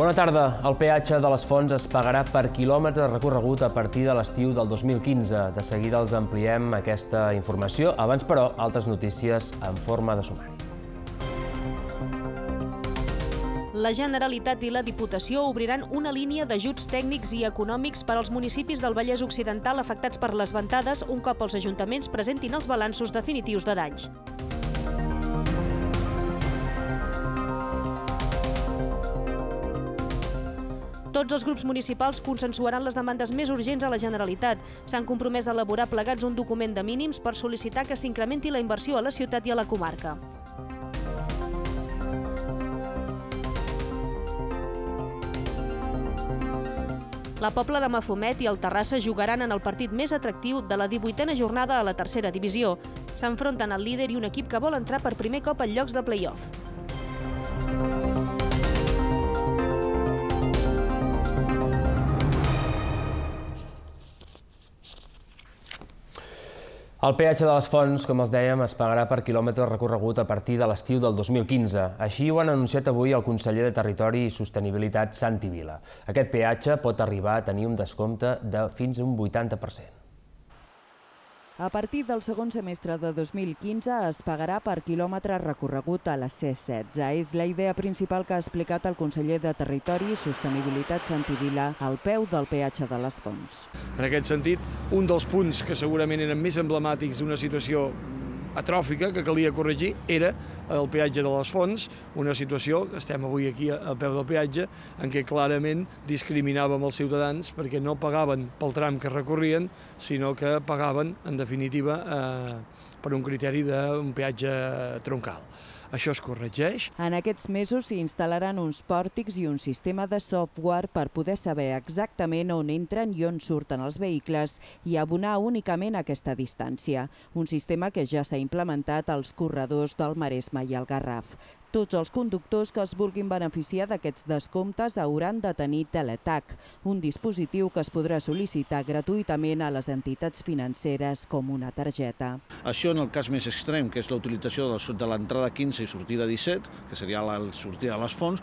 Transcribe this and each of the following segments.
Bona tarda. El peatge de les Fonts es pagarà per quilòmetre recorregut a partir de l'estiu del 2015. De seguida els ampliem aquesta informació. Abans, però, altres notícies en forma de sumari. La Generalitat i la Diputació obriran una línia d'ajuts tècnics i econòmics per als municipis del Vallès Occidental afectats per les ventades un cop els ajuntaments presentin els balanços definitius de danys. Tots els grups municipals consensuaran les demandes més urgents a la Generalitat. S'han compromès a elaborar plegats un document de mínims per sol·licitar que s'incrementi la inversió a la ciutat i a la comarca. La Pobla de Mafumet i el Terrassa jugaran en el partit més atractiu de la 18a jornada a la tercera divisió. S'enfronten al líder i un equip que vol entrar per primer cop en llocs de play-off. El peatge de les fonts, com els dèiem, es pagarà per quilòmetre recorregut a partir de l'estiu del 2015. Així ho han anunciat avui el conseller de Territori i Sostenibilitat, Santi Vila. Aquest peatge pot arribar a tenir un descompte de fins a un 80%. A partir del segon semestre de 2015 es pagarà per quilòmetre recorregut a la C-16. És la idea principal que ha explicat el conseller de Territori i Sostenibilitat Santi Vila al peu del peatge de les Fonts. En aquest sentit, un dels punts que segurament eren més emblemàtics d'una situació atròfica que calia corregir era el peatge de les fonts, una situació que estem avui aquí al peu del peatge en què clarament discriminàvem els ciutadans perquè no pagaven pel tram que recorrien, sinó que pagaven, en definitiva, eh, per un criteri d'un peatge troncal. Això es corregeix. En aquests mesos s'hi instal·laran uns pòrtics i un sistema de software per poder saber exactament on entren i on surten els vehicles i abonar únicament aquesta distància, un sistema que ja s'ha implementat als corredors del Maresme i el Garraf. Tots els conductors que es vulguin beneficiar d'aquests descomptes hauran de tenir Teletac, un dispositiu que es podrà sol·licitar gratuïtament a les entitats financeres com una targeta. Això en el cas més extrem, que és la utilització de l'entrada 15 i sortida 17, que seria la sortida de les fonts,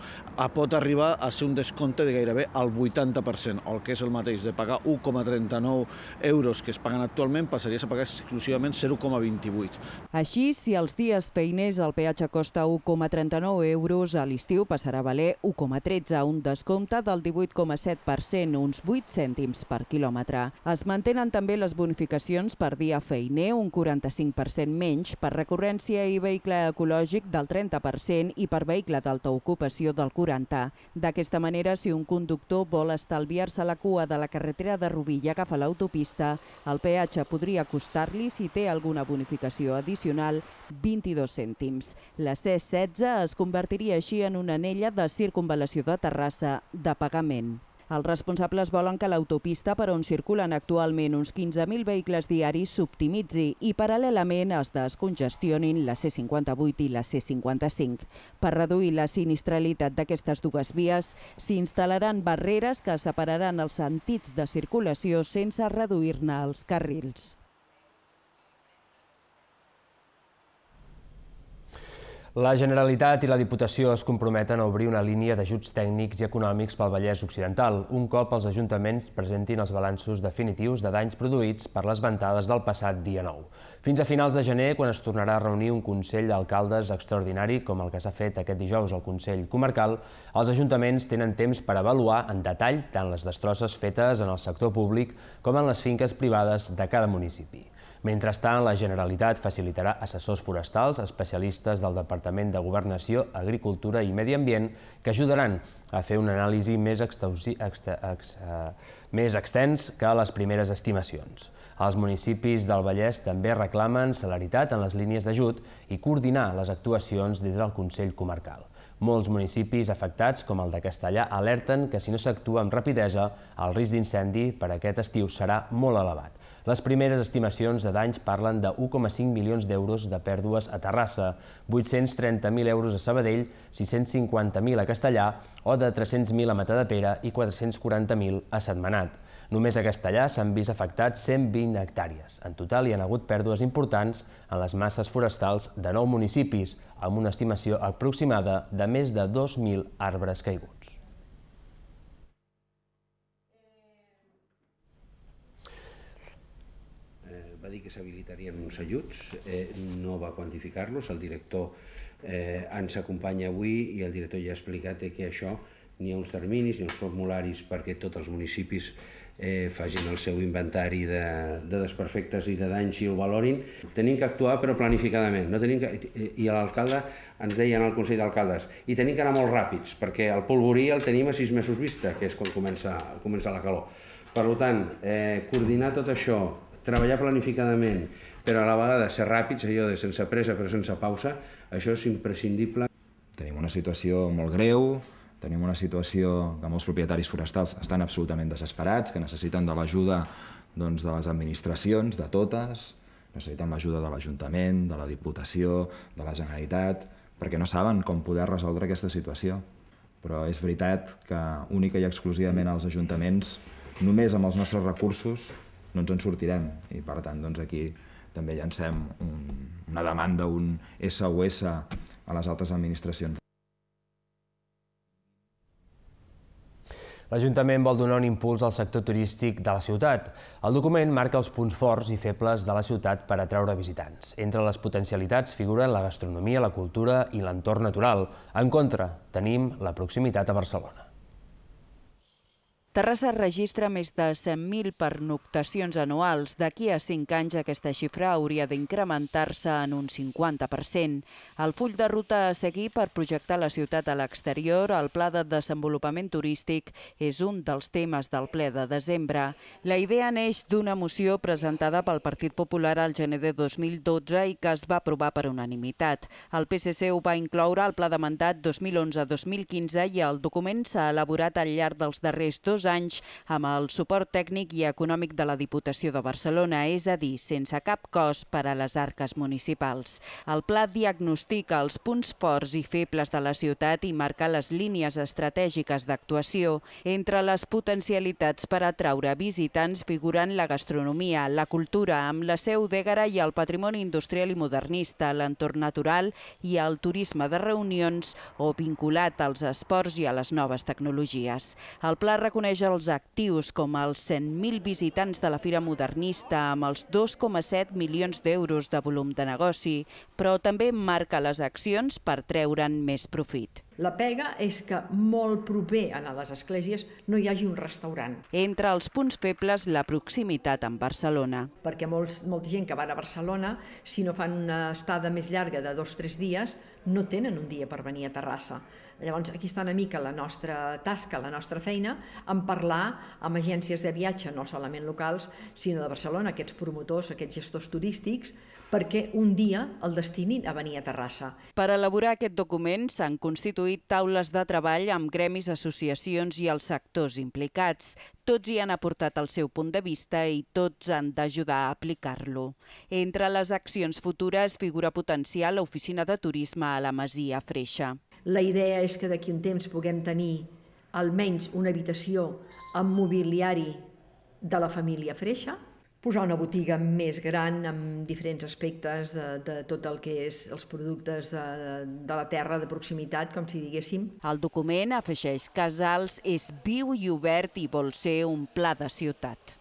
pot arribar a ser un descompte de gairebé el 80%, el que és el mateix de pagar 1,39 euros que es paguen actualment, passaries a pagar exclusivament 0,28. Així, si els dies feiners el peatge costa 1,39 1,39 euros, a l'estiu passarà a valer 1,13, un descompte del 18,7%, uns 8 cèntims per quilòmetre. Es mantenen també les bonificacions per dia feiner, un 45% menys, per recurrència i vehicle ecològic del 30% i per vehicle d'alta ocupació del 40%. D'aquesta manera, si un conductor vol estalviar-se la cua de la carretera de Rubí i agafa l'autopista, el peatge podria costar-li, si té alguna bonificació addicional, 22 cèntims. La C-16 Terrassa es convertiria així en una anella de circunvalació de Terrassa de pagament. Els responsables volen que l'autopista per on circulen actualment uns 15.000 vehicles diaris s'optimitzi i paral·lelament es descongestionin la C58 i la C55. Per reduir la sinistralitat d'aquestes dues vies, s'instal·laran barreres que separaran els sentits de circulació sense reduir-ne els carrils. La Generalitat i la Diputació es comprometen a obrir una línia d'ajuts tècnics i econòmics pel Vallès Occidental, un cop els ajuntaments presentin els balanços definitius de danys produïts per les ventades del passat dia 9. Fins a finals de gener, quan es tornarà a reunir un Consell d'Alcaldes extraordinari, com el que s'ha fet aquest dijous al Consell Comarcal, els ajuntaments tenen temps per avaluar en detall tant les destrosses fetes en el sector públic com en les finques privades de cada municipi. Mentrestant, la Generalitat facilitarà assessors forestals, especialistes del Departament de Governació, Agricultura i Medi Ambient, que ajudaran a fer una anàlisi més, extausi, ex, eh, més extens que les primeres estimacions. Els municipis del Vallès també reclamen celeritat en les línies d'ajut i coordinar les actuacions des del Consell Comarcal. Molts municipis afectats, com el de Castellà, alerten que si no s'actua amb rapidesa, el risc d'incendi per aquest estiu serà molt elevat. Les primeres estimacions de danys parlen de 1,5 milions d'euros de pèrdues a Terrassa, 830.000 euros a Sabadell, 650.000 a Castellà o de 300.000 a Matadepera i 440.000 a Setmanat. Només a Castellà s'han vist afectats 120 hectàrees. En total hi han hagut pèrdues importants en les masses forestals de nou municipis, amb una estimació aproximada de més de 2.000 arbres caiguts. Eh, va dir que s'habilitarien uns ajuts, eh, no va quantificar-los, el director eh, ens acompanya avui i el director ja ha explicat que això n'hi ha uns terminis, n'hi ha uns formularis perquè tots els municipis eh, facin el seu inventari de, de desperfectes i de danys i el valorin. Tenim que actuar però planificadament. No tenim que, I l'alcalde ens deia en el Consell d'Alcaldes i tenim que anar molt ràpids perquè el polvorí el tenim a sis mesos vista, que és quan comença, comença la calor. Per tant, eh, coordinar tot això, treballar planificadament, però a la vegada ser ràpids, allò de sense pressa però sense pausa, això és imprescindible. Tenim una situació molt greu, Tenim una situació que molts propietaris forestals estan absolutament desesperats, que necessiten de l'ajuda doncs, de les administracions, de totes, necessiten l'ajuda de l'Ajuntament, de la Diputació, de la Generalitat, perquè no saben com poder resoldre aquesta situació. Però és veritat que única i exclusivament als ajuntaments, només amb els nostres recursos, no ens en sortirem. I per tant, doncs aquí també llancem un, una demanda, un SOS a les altres administracions. l'Ajuntament vol donar un impuls al sector turístic de la ciutat. El document marca els punts forts i febles de la ciutat per atraure visitants. Entre les potencialitats figuren la gastronomia, la cultura i l'entorn natural. En contra, tenim la proximitat a Barcelona. Terrassa registra més de 100.000 pernoctacions anuals. D'aquí a 5 anys aquesta xifra hauria d'incrementar-se en un 50%. El full de ruta a seguir per projectar la ciutat a l'exterior, el Pla de Desenvolupament Turístic, és un dels temes del ple de desembre. La idea neix d'una moció presentada pel Partit Popular al gener de 2012 i que es va aprovar per unanimitat. El PSC ho va incloure al Pla de Mandat 2011-2015 i el document s'ha elaborat al llarg dels darrers dos anys amb el suport tècnic i econòmic de la Diputació de Barcelona, és a dir, sense cap cost per a les arques municipals. El pla diagnostica els punts forts i febles de la ciutat i marca les línies estratègiques d'actuació. Entre les potencialitats per atraure visitants figuren la gastronomia, la cultura, amb la seu d'Ègara i el patrimoni industrial i modernista, l'entorn natural i el turisme de reunions o vinculat als esports i a les noves tecnologies. El pla reconeix reconeix els actius com els 100.000 visitants de la Fira Modernista amb els 2,7 milions d'euros de volum de negoci, però també marca les accions per treure'n més profit. La pega és que molt proper a les esglésies no hi hagi un restaurant. Entre els punts febles, la proximitat amb Barcelona. Perquè molta gent que va a Barcelona, si no fan una estada més llarga de dos o tres dies, no tenen un dia per venir a Terrassa. Llavors, aquí està una mica la nostra tasca, la nostra feina, en parlar amb agències de viatge, no solament locals, sinó de Barcelona, aquests promotors, aquests gestors turístics, perquè un dia el destinin a venir a Terrassa. Per elaborar aquest document s'han constituït taules de treball amb gremis, associacions i els sectors implicats. Tots hi han aportat el seu punt de vista i tots han d'ajudar a aplicar-lo. Entre les accions futures figura potenciar l'oficina de turisme a la Masia Freixa. La idea és que d'aquí un temps puguem tenir almenys una habitació amb mobiliari de la família Freixa, posar una botiga més gran amb diferents aspectes de, de tot el que és els productes de, de la terra de proximitat, com si diguéssim. El document, afegeix Casals, és viu i obert i vol ser un pla de ciutat.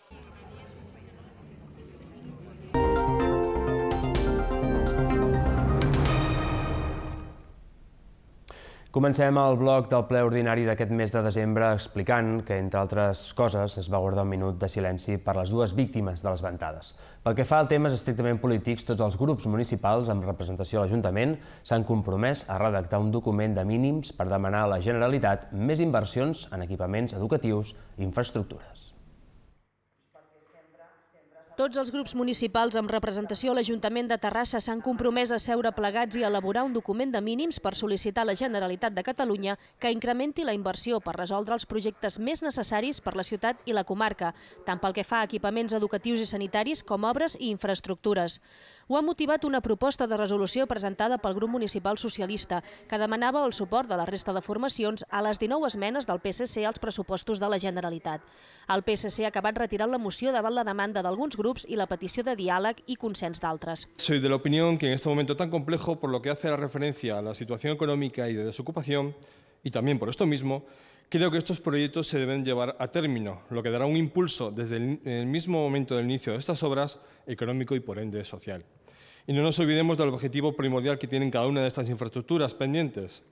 Comencem el bloc del ple ordinari d'aquest mes de desembre explicant que, entre altres coses, es va guardar un minut de silenci per les dues víctimes de les ventades. Pel que fa a temes estrictament polítics, tots els grups municipals amb representació a l'Ajuntament s'han compromès a redactar un document de mínims per demanar a la Generalitat més inversions en equipaments educatius i infraestructures. Tots els grups municipals amb representació a l'Ajuntament de Terrassa s'han compromès a seure plegats i elaborar un document de mínims per sol·licitar a la Generalitat de Catalunya que incrementi la inversió per resoldre els projectes més necessaris per la ciutat i la comarca, tant pel que fa a equipaments educatius i sanitaris com obres i infraestructures. Ho ha motivat una proposta de resolució presentada pel grup municipal socialista, que demanava el suport de la resta de formacions a les 19 esmenes del PSC als pressupostos de la Generalitat. El PSC ha acabat retirant la moció davant la demanda d'alguns grups i la petició de diàleg i consens d'altres. Soy de la opinión que en este momento tan complejo, por lo que hace la referencia a la situación económica y de desocupación, y también por esto mismo, Creo que estos proyectos se deben llevar a término, lo que dará un impulso desde el, mismo momento del inicio de estas obras, económico y por ende social. Y no nos olvidemos del objetivo primordial que tienen cada una de estas infraestructuras pendientes,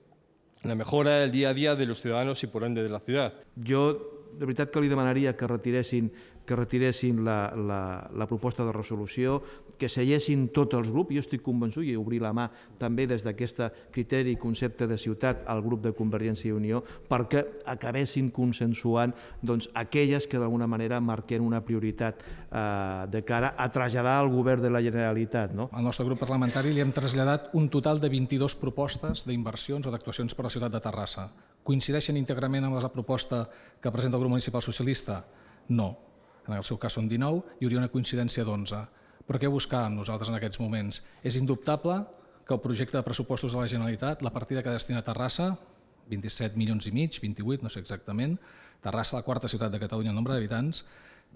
la mejora del día a día de los ciudadanos y por ende, de la ciudad. Yo de verdad que le demandaría que retiresen que la, la, la de resolución. que seiessin tots els grups, jo estic convençut, i obrir la mà també des d'aquest criteri i concepte de ciutat al grup de Convergència i Unió, perquè acabessin consensuant doncs, aquelles que d'alguna manera marquen una prioritat eh, de cara a traslladar al govern de la Generalitat. No? Al nostre grup parlamentari li hem traslladat un total de 22 propostes d'inversions o d'actuacions per a la ciutat de Terrassa. Coincideixen íntegrament amb la proposta que presenta el grup municipal socialista? No. En el seu cas són 19 i hi hauria una coincidència d'11. Però què buscàvem nosaltres en aquests moments? És indubtable que el projecte de pressupostos de la Generalitat, la partida que destina a Terrassa, 27 milions i mig, 28, no sé exactament, Terrassa, la quarta ciutat de Catalunya en nombre d'habitants,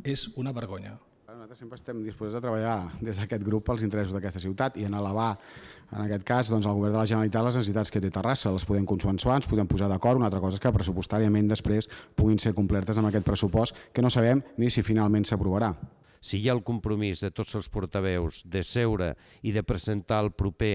és una vergonya. Nosaltres sempre estem disposats a treballar des d'aquest grup pels interessos d'aquesta ciutat i en elevar, en aquest cas, doncs, el govern de la Generalitat les necessitats que té Terrassa. Les podem consensuar, ens podem posar d'acord. Una altra cosa és que pressupostàriament després puguin ser complertes amb aquest pressupost que no sabem ni si finalment s'aprovarà si hi ha el compromís de tots els portaveus de seure i de presentar el proper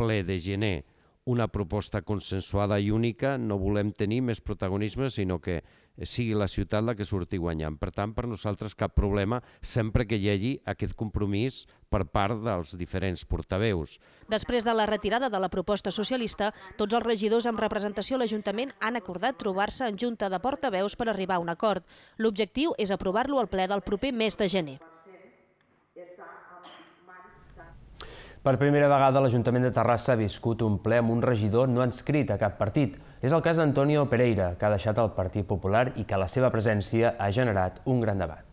ple de gener una proposta consensuada i única, no volem tenir més protagonisme, sinó que sigui la ciutat la que surti guanyant. Per tant, per nosaltres cap problema, sempre que hi hagi aquest compromís per part dels diferents portaveus. Després de la retirada de la proposta socialista, tots els regidors amb representació a l'Ajuntament han acordat trobar-se en junta de portaveus per arribar a un acord. L'objectiu és aprovar-lo al ple del proper mes de gener. Per primera vegada, l'Ajuntament de Terrassa ha viscut un ple amb un regidor no inscrit a cap partit. És el cas d'Antonio Pereira, que ha deixat el Partit Popular i que la seva presència ha generat un gran debat.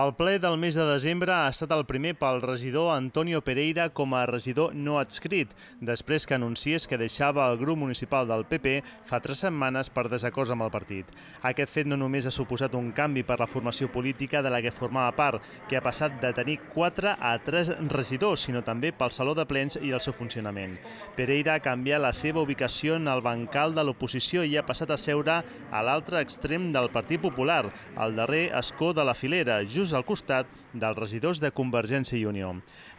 El ple del mes de desembre ha estat el primer pel regidor Antonio Pereira com a regidor no adscrit, després que anunciés que deixava el grup municipal del PP fa tres setmanes per desacords amb el partit. Aquest fet no només ha suposat un canvi per la formació política de la que formava part, que ha passat de tenir 4 a 3 regidors, sinó també pel Saló de Plens i el seu funcionament. Pereira ha canviat la seva ubicació en el bancal de l'oposició i ha passat a seure a l'altre extrem del Partit Popular, al darrer escó de la filera, just just al costat dels regidors de Convergència i Unió.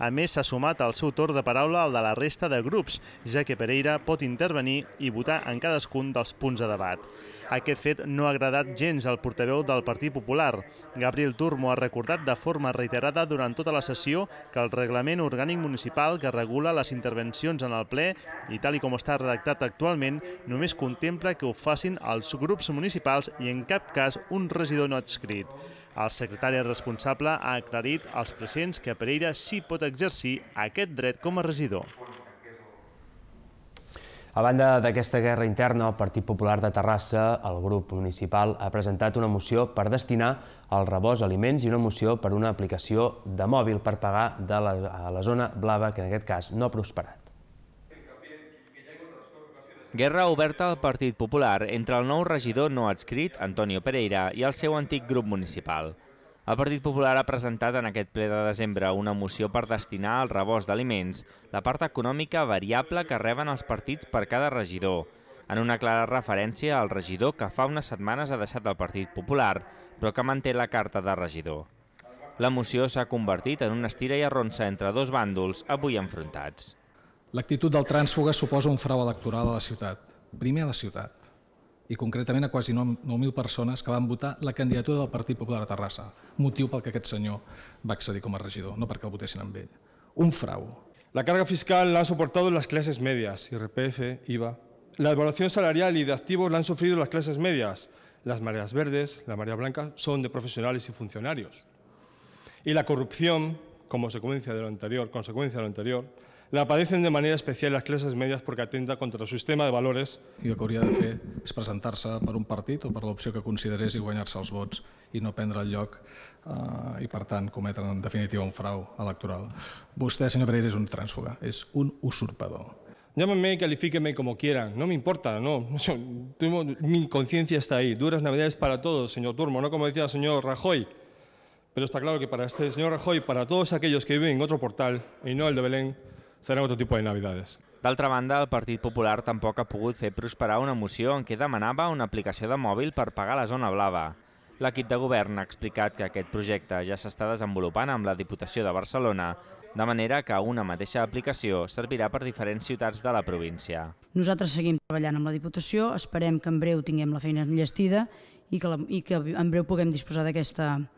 A més, s'ha sumat al seu torn de paraula el de la resta de grups, ja que Pereira pot intervenir i votar en cadascun dels punts de debat. Aquest fet no ha agradat gens al portaveu del Partit Popular. Gabriel Turmo ha recordat de forma reiterada durant tota la sessió que el reglament orgànic municipal que regula les intervencions en el ple i tal com està redactat actualment només contempla que ho facin els grups municipals i en cap cas un regidor no adscrit. El secretari responsable ha aclarit als presents que Pereira sí pot exercir aquest dret com a regidor. A banda d'aquesta guerra interna, el Partit Popular de Terrassa, el grup municipal, ha presentat una moció per destinar el rebost aliments i una moció per una aplicació de mòbil per pagar de la, a la zona blava, que en aquest cas no ha prosperat. Guerra oberta al Partit Popular entre el nou regidor no adscrit, Antonio Pereira, i el seu antic grup municipal. El Partit Popular ha presentat en aquest ple de desembre una moció per destinar al rebost d'aliments la part econòmica variable que reben els partits per cada regidor, en una clara referència al regidor que fa unes setmanes ha deixat el Partit Popular, però que manté la carta de regidor. La moció s'ha convertit en una estira i arronsa entre dos bàndols avui enfrontats. L'actitud del trànsfuga suposa un frau electoral a la ciutat, primer a la ciutat, i concretament a quasi 9.000 persones que van votar la candidatura del Partit Popular a Terrassa, motiu pel que aquest senyor va accedir com a regidor, no perquè el votessin amb ell. Un frau. La carga fiscal l'han suportat les classes clases medias, IRPF, IVA. La evaluación salarial i de l'han sofrido les classes las clases medias. Las mareas verdes, la marea blanca, són de professionals i funcionaris. I la com como consecuencia de l'anterior, conseqüència de l'anterior, la padecen de manera especial las clases medias porque atenta contra el sistema de valores. I el que hauria de fer és presentar-se per un partit o per l'opció que considerés i guanyar-se els vots i no prendre el lloc eh, i, per tant, cometre en definitiva un frau electoral. Vostè, senyor Pereira, és un trànsfuga, és un usurpador. Llámame, califíqueme como quieran, no me importa, no. Yo, mi conciencia está ahí. Duras navidades para todos, señor Turmo, no como decía el señor Rajoy. Pero está claro que para este señor Rajoy, para todos aquellos que viven en otro portal y no el de Belén, serà otro tipus de Navidades. D'altra banda, el Partit Popular tampoc ha pogut fer prosperar una moció en què demanava una aplicació de mòbil per pagar la zona blava. L'equip de govern ha explicat que aquest projecte ja s'està desenvolupant amb la Diputació de Barcelona, de manera que una mateixa aplicació servirà per diferents ciutats de la província. Nosaltres seguim treballant amb la Diputació, esperem que en breu tinguem la feina enllestida i que, i que en breu puguem disposar d'aquesta aplicació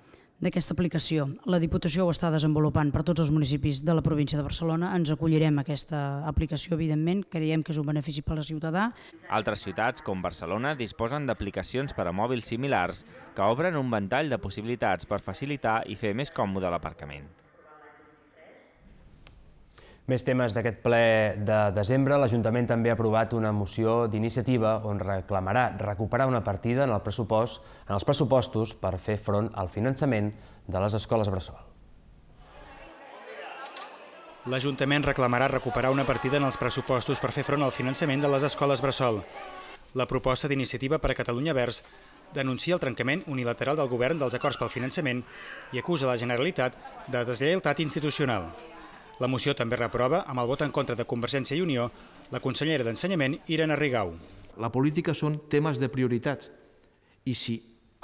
d'aquesta aplicació. La Diputació ho està desenvolupant per tots els municipis de la província de Barcelona. Ens acollirem aquesta aplicació, evidentment. Creiem que és un benefici per la ciutadà. Altres ciutats, com Barcelona, disposen d'aplicacions per a mòbils similars que obren un ventall de possibilitats per facilitar i fer més còmode l'aparcament. Més temes d'aquest ple de desembre. L'Ajuntament també ha aprovat una moció d'iniciativa on reclamarà recuperar una partida en, el pressupost, en els pressupostos per fer front al finançament de les escoles bressol. L'Ajuntament reclamarà recuperar una partida en els pressupostos per fer front al finançament de les escoles bressol. La proposta d'iniciativa per a Catalunya Verds denuncia el trencament unilateral del govern dels acords pel finançament i acusa la Generalitat de deslleialtat institucional. La moció també reprova, amb el vot en contra de Convergència i Unió, la consellera d'Ensenyament, Irene Rigau. La política són temes de prioritats i si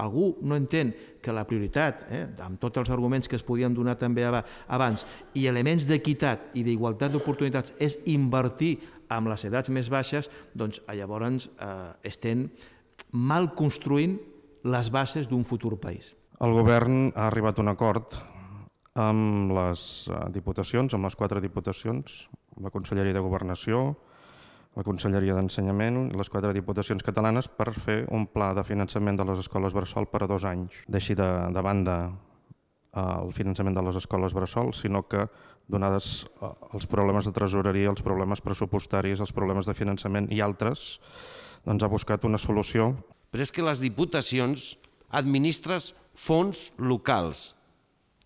algú no entén que la prioritat, eh, amb tots els arguments que es podien donar també abans, i elements d'equitat i d'igualtat d'oportunitats és invertir amb les edats més baixes, doncs eh, llavors eh, estem mal construint les bases d'un futur país. El govern ha arribat a un acord amb les eh, diputacions, amb les quatre diputacions, la Conselleria de Governació, la Conselleria d'Ensenyament i les quatre diputacions catalanes per fer un pla de finançament de les escoles bressol per a dos anys. Deixi de, de banda eh, el finançament de les escoles bressol, sinó que donades eh, els problemes de tresoreria, els problemes pressupostaris, els problemes de finançament i altres, doncs ha buscat una solució. Però és que les diputacions administres fons locals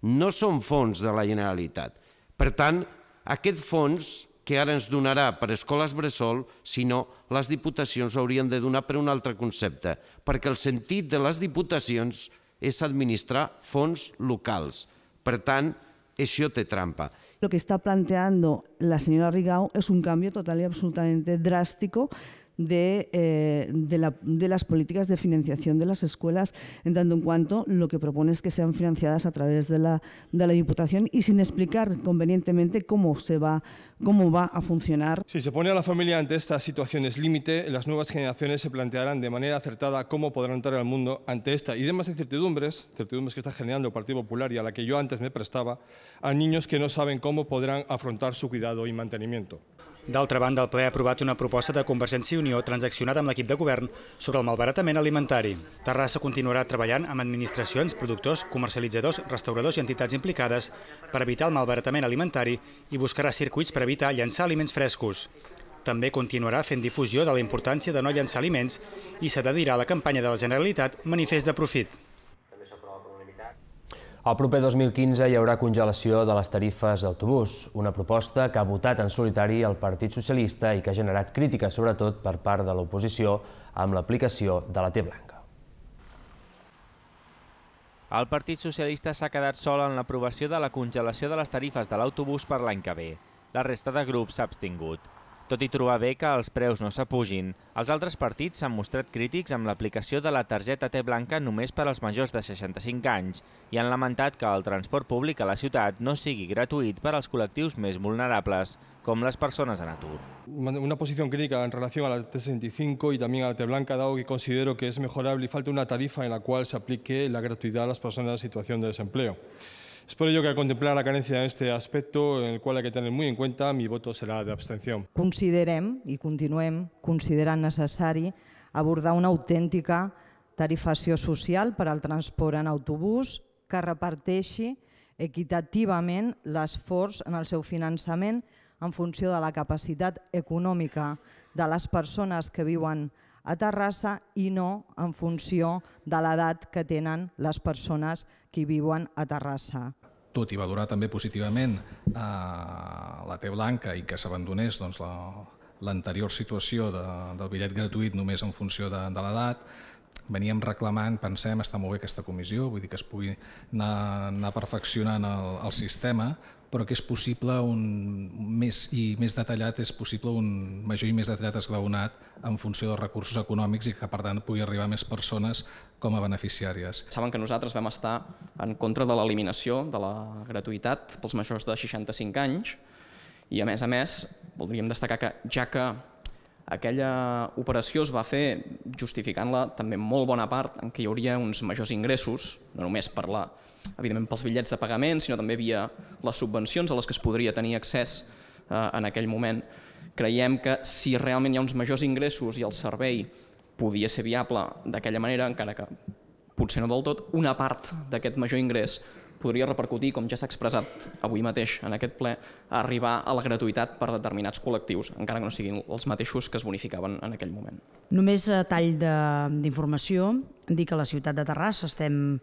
no són fons de la Generalitat. Per tant, aquest fons que ara ens donarà per escoles bressol, si no, les diputacions haurien de donar per un altre concepte, perquè el sentit de les diputacions és administrar fons locals. Per tant, això té trampa. Lo que está planteando la señora Rigau és un canvi total i absolutament drástico Eh, de, las políticas de financiación de las escuelas, en tanto en cuanto lo que propone es que sean financiadas a través de la, de la Diputación y sin explicar convenientemente cómo, se va, cómo va a funcionar. Si se pone a la familia ante estas situaciones límite, las nuevas generaciones se plantearán de manera acertada cómo podrán entrar al mundo ante esta y demás incertidumbres, incertidumbres que está generando el Partido Popular y a la que yo antes me prestaba, a niños que no saben cómo podrán afrontar su cuidado y mantenimiento. D'altra banda, el ple ha aprovat una proposta de Convergència i Unió transaccionada amb l'equip de govern sobre el malbaratament alimentari. Terrassa continuarà treballant amb administracions, productors, comercialitzadors, restauradors i entitats implicades per evitar el malbaratament alimentari i buscarà circuits per evitar llançar aliments frescos. També continuarà fent difusió de la importància de no llançar aliments i s'adherirà a la campanya de la Generalitat Manifest de Profit. El proper 2015 hi haurà congelació de les tarifes d'autobús, una proposta que ha votat en solitari el Partit Socialista i que ha generat crítiques, sobretot per part de l'oposició, amb l'aplicació de la T blanca. El Partit Socialista s'ha quedat sol en l'aprovació de la congelació de les tarifes de l'autobús per l'any que ve. La resta de grups s'ha abstingut. Tot i trobar bé que els preus no s'apugin, els altres partits s'han mostrat crítics amb l'aplicació de la targeta T blanca només per als majors de 65 anys i han lamentat que el transport públic a la ciutat no sigui gratuït per als col·lectius més vulnerables, com les persones en atur. Una posició crítica en relació a la T65 i també a la T blanca, dado que considero que és mejorable i falta una tarifa en la qual s'apliqui la gratuïtat a les persones en situació de desempleo. Es por ello que al contemplar la carencia en este aspecto, en el cual hay que tener muy en cuenta, mi voto será de abstención. Considerem i continuem considerant necessari abordar una autèntica tarifació social per al transport en autobús que reparteixi equitativament l'esforç en el seu finançament en funció de la capacitat econòmica de les persones que viuen a Terrassa i no en funció de l'edat que tenen les persones que viuen a Terrassa tot i valorar també positivament eh, la T Blanca i que s'abandonés doncs, l'anterior la, situació de, del bitllet gratuït només en funció de, de l'edat, veníem reclamant, pensem, està molt bé aquesta comissió, vull dir que es pugui anar, anar perfeccionant el, el sistema, però que és possible un més i més detallat, és possible un major i més detallat esglaonat en funció dels recursos econòmics i que, per tant, pugui arribar més persones com a beneficiàries. Saben que nosaltres vam estar en contra de l'eliminació de la gratuïtat pels majors de 65 anys i, a més a més, voldríem destacar que, ja que aquella operació es va fer justificant-la també molt bona part en què hi hauria uns majors ingressos, no només per la, evidentment pels bitllets de pagament, sinó també via les subvencions a les que es podria tenir accés eh, en aquell moment. Creiem que si realment hi ha uns majors ingressos i el servei podia ser viable d'aquella manera, encara que potser no del tot, una part d'aquest major ingrés podria repercutir, com ja s'ha expressat avui mateix en aquest ple, a arribar a la gratuïtat per determinats col·lectius, encara que no siguin els mateixos que es bonificaven en aquell moment. Només a eh, tall d'informació, dir que a la ciutat de Terrassa estem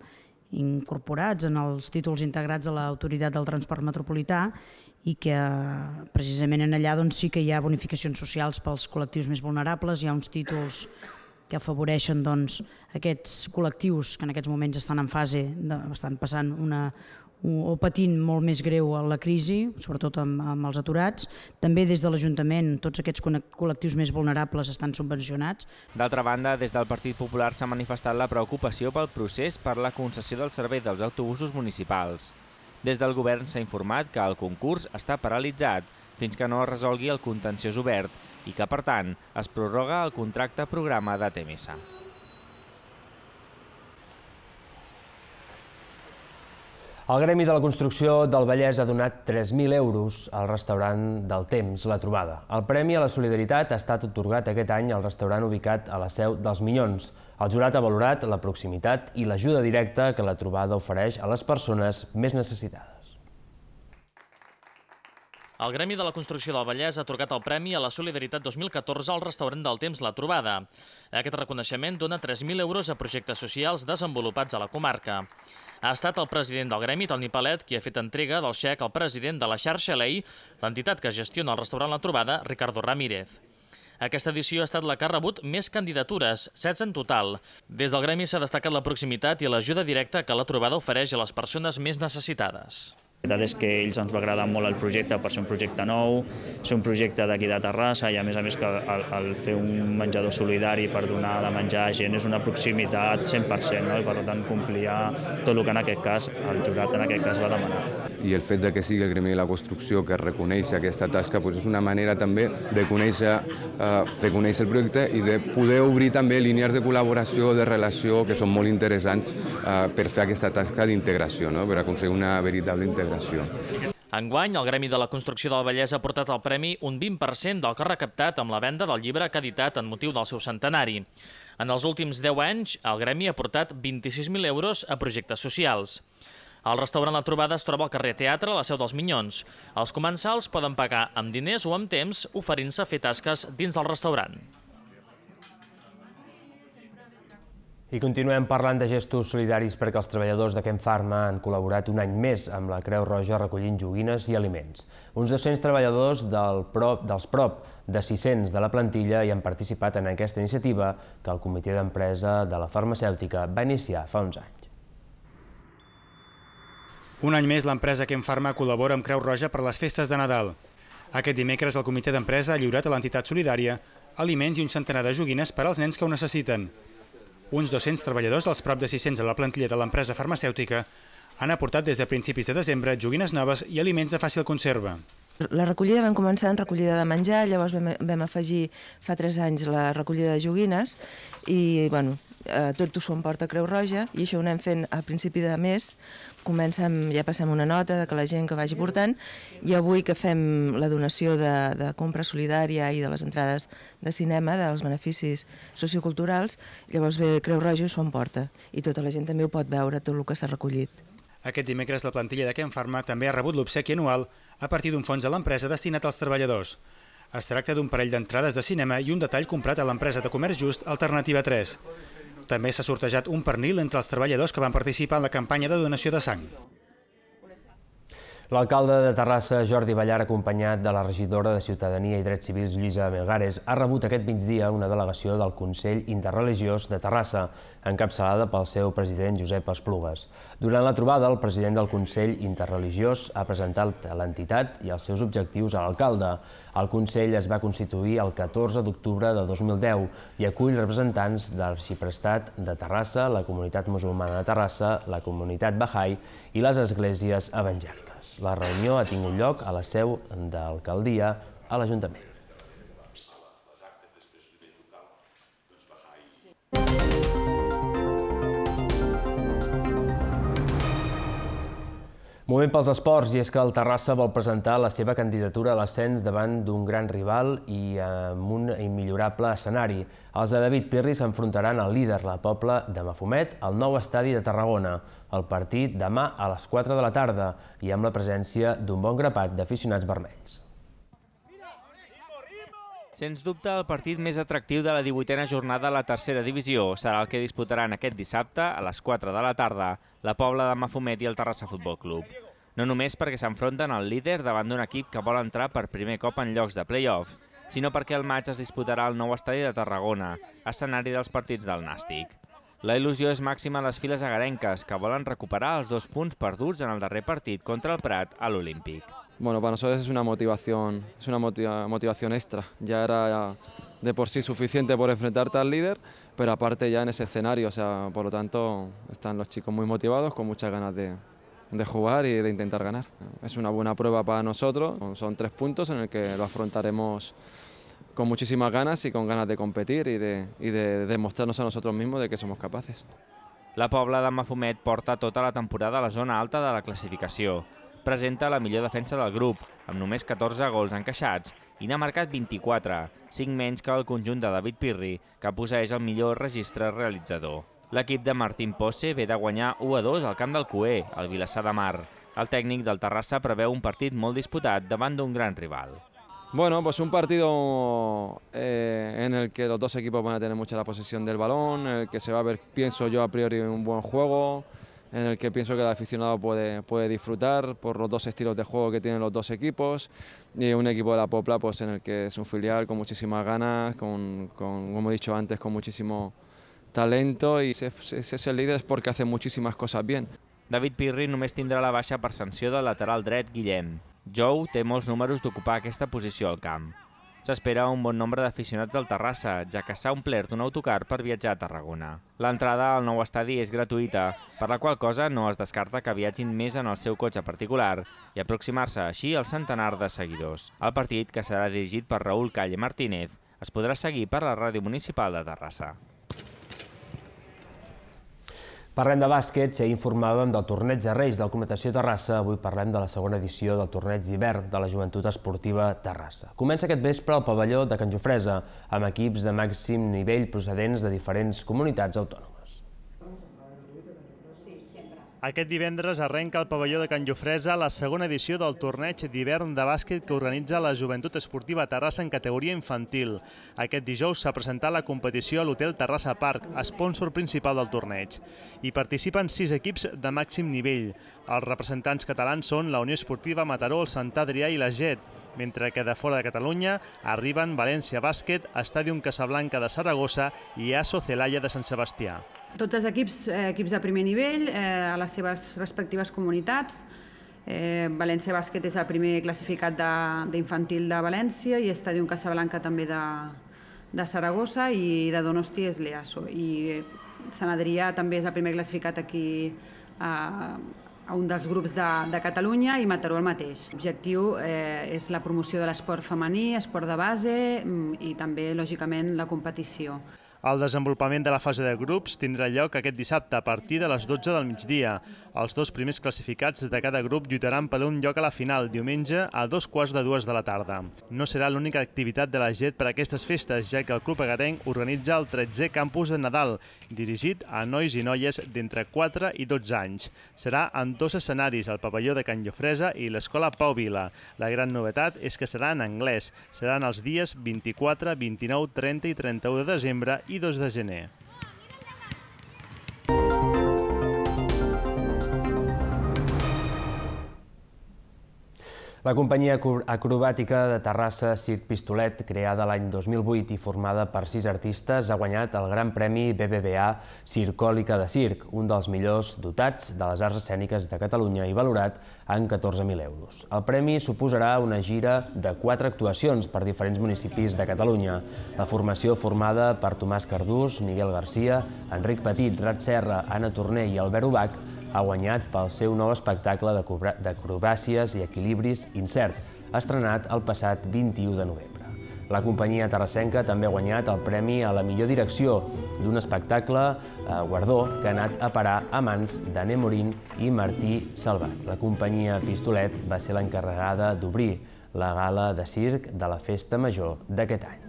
incorporats en els títols integrats de l'Autoritat del Transport Metropolità i que precisament en allà doncs, sí que hi ha bonificacions socials pels col·lectius més vulnerables, hi ha uns títols que afavoreixen doncs, aquests col·lectius que en aquests moments estan en fase, de, estan passant una, o patint molt més greu la crisi, sobretot amb, amb els aturats. També des de l'Ajuntament tots aquests col·lectius més vulnerables estan subvencionats. D'altra banda, des del Partit Popular s'ha manifestat la preocupació pel procés per la concessió del servei dels autobusos municipals. Des del govern s'ha informat que el concurs està paralitzat fins que no es resolgui el contenciós obert i que, per tant, es prorroga el contracte programa de TMS. El Gremi de la Construcció del Vallès ha donat 3.000 euros al restaurant del Temps, La Trobada. El Premi a la Solidaritat ha estat otorgat aquest any al restaurant ubicat a la seu dels Minyons. El jurat ha valorat la proximitat i l'ajuda directa que la trobada ofereix a les persones més necessitades. El Gremi de la Construcció del Vallès ha atorgat el Premi a la Solidaritat 2014 al restaurant del Temps La Trobada. Aquest reconeixement dona 3.000 euros a projectes socials desenvolupats a la comarca. Ha estat el president del gremi, Toni Palet, qui ha fet entrega del xec al president de la xarxa LEI, l'entitat que gestiona el restaurant La Trobada, Ricardo Ramírez. Aquesta edició ha estat la que ha rebut més candidatures, 16 en total. Des del gremi s'ha destacat la proximitat i l'ajuda directa que la trobada ofereix a les persones més necessitades. La veritat és que ells ens va agradar molt el projecte per ser un projecte nou, ser un projecte d'aquí de Terrassa i a més a més que el, el fer un menjador solidari per donar de menjar a gent és una proximitat 100%, no? i per tant complia tot el que en aquest cas el jurat en aquest cas va demanar i el fet de que sigui el gremi de la construcció que reconeix aquesta tasca doncs és una manera també de conèixer, eh, de conèixer el projecte i de poder obrir també línies de col·laboració, de relació, que són molt interessants eh, per fer aquesta tasca d'integració, no? per aconseguir una veritable integració col·laboració. Enguany, el Gremi de la Construcció de la ha portat al premi un 20% del que ha recaptat amb la venda del llibre que ha editat en motiu del seu centenari. En els últims 10 anys, el Gremi ha portat 26.000 euros a projectes socials. El restaurant La Trobada es troba al carrer Teatre, a la seu dels Minyons. Els comensals poden pagar amb diners o amb temps, oferint-se a fer tasques dins del restaurant. I continuem parlant de gestos solidaris perquè els treballadors de Ken Pharma han col·laborat un any més amb la Creu Roja recollint joguines i aliments. Uns 200 treballadors del prop, dels prop de 600 de la plantilla hi han participat en aquesta iniciativa que el comitè d'empresa de la farmacèutica va iniciar fa uns anys. Un any més l'empresa Ken Pharma col·labora amb Creu Roja per les festes de Nadal. Aquest dimecres el comitè d'empresa ha lliurat a l'entitat solidària aliments i un centenar de joguines per als nens que ho necessiten. Uns 200 treballadors dels prop de 600 a la plantilla de l'empresa farmacèutica han aportat des de principis de desembre joguines noves i aliments de fàcil conserva. La recollida vam començar en recollida de menjar, llavors vam, vam afegir fa 3 anys la recollida de joguines i bueno, eh, tot ho som porta Creu Roja i això ho anem fent a principi de mes comencem, ja passem una nota de que la gent que vagi portant i avui que fem la donació de, de compra solidària i de les entrades de cinema, dels beneficis socioculturals, llavors ve Creu Roja i s'ho emporta i tota la gent també ho pot veure, tot el que s'ha recollit. Aquest dimecres la plantilla de Can Farma també ha rebut l'obsequi anual a partir d'un fons de l'empresa destinat als treballadors. Es tracta d'un parell d'entrades de cinema i un detall comprat a l'empresa de comerç just Alternativa 3. També s'ha sortejat un pernil entre els treballadors que van participar en la campanya de donació de sang. L'alcalde de Terrassa, Jordi Ballar, acompanyat de la regidora de Ciutadania i Drets Civils, Lluïsa Melgares, ha rebut aquest migdia una delegació del Consell Interreligiós de Terrassa, encapçalada pel seu president Josep Esplugues. Durant la trobada, el president del Consell Interreligiós ha presentat l'entitat i els seus objectius a l'alcalde. El Consell es va constituir el 14 d'octubre de 2010 i acull representants de l'Arxiprestat de Terrassa, la Comunitat Musulmana de Terrassa, la Comunitat Bahai i les esglésies evangèliques. La reunió ha tingut lloc a la seu d'alcaldia a l'Ajuntament. Moment pels esports, i és que el Terrassa vol presentar la seva candidatura a l'ascens davant d'un gran rival i amb un immillorable escenari. Els de David Pirri s'enfrontaran al líder, la Pobla de Mafumet, al nou estadi de Tarragona. El partit demà a les 4 de la tarda i amb la presència d'un bon grapat d'aficionats vermells. Sens dubte, el partit més atractiu de la 18a jornada a la tercera divisió serà el que disputaran aquest dissabte a les 4 de la tarda la Pobla de Mafumet i el Terrassa Futbol Club. No només perquè s'enfronten al líder davant d'un equip que vol entrar per primer cop en llocs de play-off, sinó perquè el maig es disputarà al nou estadi de Tarragona, escenari dels partits del Nàstic. La il·lusió és màxima a les files agarenques, que volen recuperar els dos punts perduts en el darrer partit contra el Prat a l'Olímpic. Bueno, para nosotros es una motivación, es una motivación extra. Ya era de por sí suficiente por enfrentarte al líder, pero aparte ya en ese escenario, o sea, por lo tanto están los chicos muy motivados, con muchas ganas de, jugar y de intentar ganar. Es una buena prueba para nosotros, son tres puntos en el que lo afrontaremos con muchísimas ganas y con ganas de competir y de, demostrarnos a nosotros mismos de que somos capaces. La poblada de Mafumet porta toda la temporada a la zona alta de la clasificación... presenta la millor defensa del grup, amb només 14 gols encaixats, i n'ha marcat 24, 5 menys que el conjunt de David Pirri, que posseix el millor registre realitzador. L'equip de Martín Posse ve de guanyar 1-2 al camp del Coer, al Vilassar de Mar. El tècnic del Terrassa preveu un partit molt disputat davant d'un gran rival. Bueno, pues un partido eh, en el que los dos equipos van a tener mucha la posesión del balón, en el que se va a ver, pienso yo, a priori un buen juego, en el que pienso que el aficionado puede, puede disfrutar por los dos estilos de juego que tienen los dos equipos y un equipo de la Popla pues, en el que es un filial con muchísimas ganas, con, con como he dicho antes, con muchísimo talento y ese es el líder es porque hace muchísimas cosas bien. David Pirri només tindrà la baixa per sanció del lateral dret Guillem. Jou té números d'ocupar aquesta posició al camp. S'espera un bon nombre d'aficionats del Terrassa, ja que s'ha omplert un autocar per viatjar a Tarragona. L'entrada al nou estadi és gratuïta, per la qual cosa no es descarta que viatgin més en el seu cotxe particular i aproximar-se així al centenar de seguidors. El partit, que serà dirigit per Raül Calle Martínez, es podrà seguir per la ràdio municipal de Terrassa. Parlem de bàsquet, ja informàvem del torneig de Reis del Cometació Terrassa, avui parlem de la segona edició del torneig d'hivern de la Joventut Esportiva Terrassa. Comença aquest vespre al pavelló de Can Jofresa, amb equips de màxim nivell procedents de diferents comunitats autònomes. Aquest divendres arrenca al pavelló de Can Llofresa la segona edició del torneig d'hivern de bàsquet que organitza la Joventut Esportiva Terrassa en categoria infantil. Aquest dijous s'ha presentat la competició a l'hotel Terrassa Park, sponsor principal del torneig. Hi participen sis equips de màxim nivell. Els representants catalans són la Unió Esportiva Mataró, el Sant Adrià i la JET, mentre que de fora de Catalunya arriben València Bàsquet, Estàdium Casablanca de Saragossa i ASO Celaya de Sant Sebastià. Tots els equips, eh, equips de primer nivell, eh, a les seves respectives comunitats. Eh, València Bàsquet és el primer classificat d'infantil de, de València i Estadium Casablanca també de, de Saragossa i de Donosti és l'EASO. I eh, Sant Adrià també és el primer classificat aquí a, eh, a un dels grups de, de Catalunya i Mataró el mateix. L'objectiu eh, és la promoció de l'esport femení, esport de base mm, i també, lògicament, la competició. El desenvolupament de la fase de grups tindrà lloc aquest dissabte a partir de les 12 del migdia. Els dos primers classificats de cada grup lluitaran per un lloc a la final diumenge a dos quarts de dues de la tarda. No serà l'única activitat de la GET per a aquestes festes, ja que el Club Agarenc organitza el 13è Campus de Nadal, dirigit a nois i noies d'entre 4 i 12 anys. Serà en dos escenaris, el pavelló de Can Llofresa i l'escola Pau Vila. La gran novetat és que serà en anglès. Seran els dies 24, 29, 30 i 31 de desembre i 2 de gener. La companyia acrobàtica de Terrassa Circ Pistolet, creada l'any 2008 i formada per sis artistes, ha guanyat el Gran Premi BBVA Circòlica de Circ, un dels millors dotats de les arts escèniques de Catalunya i valorat en 14.000 euros. El premi suposarà una gira de quatre actuacions per diferents municipis de Catalunya. La formació formada per Tomàs Cardús, Miguel Garcia, Enric Petit, Rat Serra, Anna Torner i Albert Ubach ha guanyat pel seu nou espectacle d'acrobàcies i equilibris Incert, estrenat el passat 21 de novembre. La companyia terrassenca també ha guanyat el premi a la millor direcció d'un espectacle eh, guardó que ha anat a parar a mans d'Anne Morín i Martí Salvat. La companyia Pistolet va ser l'encarregada d'obrir la gala de circ de la Festa Major d'aquest any.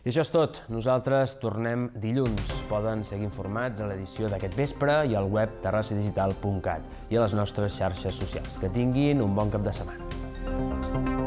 I això és tot. Nosaltres tornem dilluns. Poden seguir informats a l'edició d'aquest vespre i al web terrassadigital.cat i a les nostres xarxes socials. Que tinguin un bon cap de setmana.